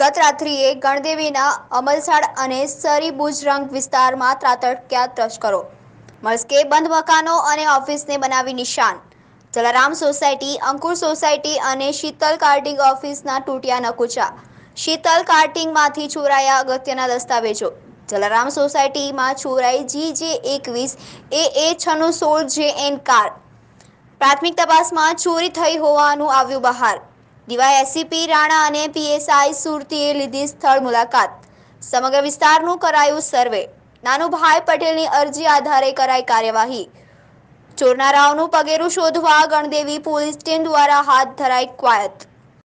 ગત રાત્રિએ ગણદેવીના અમલસાડ અને સરી બુજરંગ વિસ્તારમાં ત્રાટક્યા તસ્કરો મસ્કે બંધ મકાનો અને ઓફિસને બનાવી નિશાન જલારામ સોસાયટી અંકુર સોસાયટી અને શીતલ કાર્ટિંગ ઓફિસના તૂટ્યા નકુચા શીતલ કાર્ટિંગમાંથી ચોરાયા અગત્યના દસ્તાવેજો જલારામ સોસાયટીમાં ચોરાઈ જી જે એકવીસ એ એ છનું સોળ જે એન કાર પ્રાથમિક તપાસમાં ચોરી થઈ હોવાનું આવ્યું બહાર ડીવાય એસસીપી રાણા અને પીએસઆઈ સુરતીએ લીધી સ્થળ મુલાકાત સમગ્ર વિસ્તારનું કરાયું સર્વે નાનુભાઈ પટેલની અરજી આધારે કરાઈ કાર્યવાહી ચોરનારાઓનું પગેરું શોધવા ગણદેવી પોલીસ ટીમ દ્વારા હાથ ધરાઈ ક્વાયત